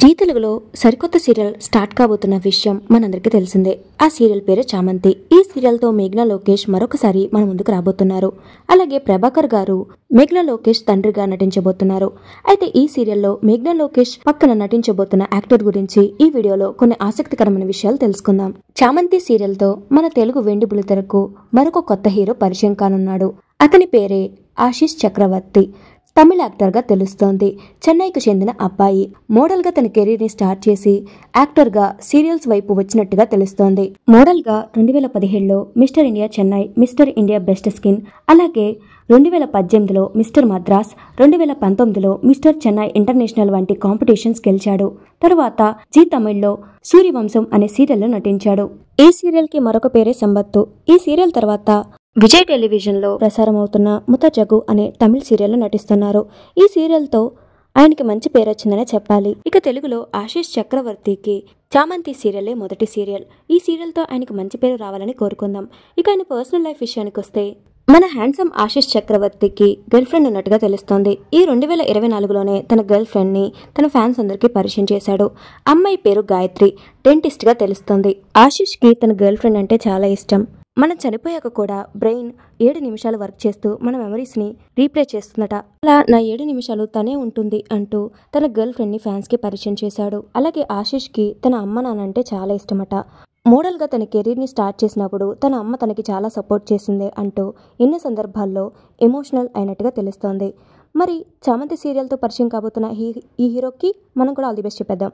G తెలుగులో సరికొత్త serial start కాబోతున్న విషయం మనందరికీ తెలిసిందే ఆ సీరియల్ పేరు చామంతి ఈ సీరియల్తో మేఘ్న లోకేష్ మరొకసారి మన ముందుకు రాబోతున్నారు అలాగే ప్రభాకర్ గారు మేఘ్న లోకేష్ తండ్రిగా నటించబోతున్నారు అయితే ఈ సీరియల్లో మేఘ్న లోకేష్ పక్కన నటించబోతున్న యాక్టర్ గురించి ఈ వీడియోలో కొన్ని ఆసక్తికరమైన విషయాలు తెలుసుకుందాం చామంతి సీరియల్తో మన తెలుగు వెండి బులితెరకు మరొక కొత్త హీరో పరిచయం కానున్నాడు అతని పేరే ఆశీష్ చక్రవర్తి తమిళ యాక్టర్గా తెలుస్తోంది చెన్నైకు చెందిన అబ్బాయి మోడల్గా తన కెరీర్ని స్టార్ట్ చేసి యాక్టర్గా సీరియల్స్ వైపు వచ్చినట్టుగా తెలుస్తోంది మోడల్గా రెండు వేల పదిహేడులో Mister India Chennai Mister India best skin అలాగే రెండు వేల పద్దెనిమిదిలో మిస్టర్ మద్రాస్ రెండు వేల పంతొమ్మిదిలో మిస్టర్ చెన్నై ఇంటర్నేషనల్ వంటి కాంపిటీషన్స్ గెలిచాడు తరువాత జీ తమిళ్లో సూర్యవంశం అనే సీరియల్లో నటించాడు ఈ సీరియల్కి మరొక పేరే సంబత్తు ఈ సీరియల్ తర్వాత విజయ్ టెలివిజన్లో ప్రసారమవుతున్న ముతజగు అనే తమిళ సీరియల్ నటిస్తున్నారు ఈ సీరియల్తో ఆయనకి మంచి పేరు వచ్చిందనే చెప్పాలి ఇక తెలుగులో ఆశీష్ చక్రవర్తికి చామంతి సీరియలే మొదటి సీరియల్ ఈ సీరియల్తో ఆయనకు మంచి పేరు రావాలని కోరుకుందాం ఇక ఆయన పర్సనల్ లైఫ్ విషయానికి వస్తే మన హ్యాండ్సమ్ ఆశిష్ చక్రవర్తికి గర్ల్ ఫ్రెండ్ ఉన్నట్టుగా తెలుస్తోంది ఈ రెండు వేల ఇరవై నాలుగులోనే తన గర్ల్ ఫ్రెండ్ని తన ఫ్యాన్స్ అందరికీ పరిచయం చేశాడు అమ్మాయి పేరు గాయత్రి డెంటిస్ట్గా తెలుస్తుంది ఆశిష్కి తన గర్ల్ ఫ్రెండ్ అంటే చాలా ఇష్టం మనం చనిపోయాక కూడా బ్రెయిన్ ఏడు నిమిషాలు వర్క్ చేస్తూ మన మెమరీస్ని రీప్లే చేస్తుందట అలా నా ఏడు నిమిషాలు తనే ఉంటుంది అంటూ తన గర్ల్ ఫ్రెండ్ని ఫ్యాన్స్కి పరిచయం చేశాడు అలాగే ఆశిష్కి తన అమ్మ నాన్న అంటే చాలా ఇష్టమట మోడల్గా తన కెరీర్ని స్టార్ట్ చేసినప్పుడు తన అమ్మ తనకి చాలా సపోర్ట్ చేసింది అంటూ ఎన్ని సందర్భాల్లో ఎమోషనల్ అయినట్టుగా తెలుస్తోంది మరి చామంతి సీరియల్తో పరిచయం కాబోతున్న ఈ ఈ హీరోకి మనం కూడా ఆల్ ది బెస్ట్ చెప్పేద్దాం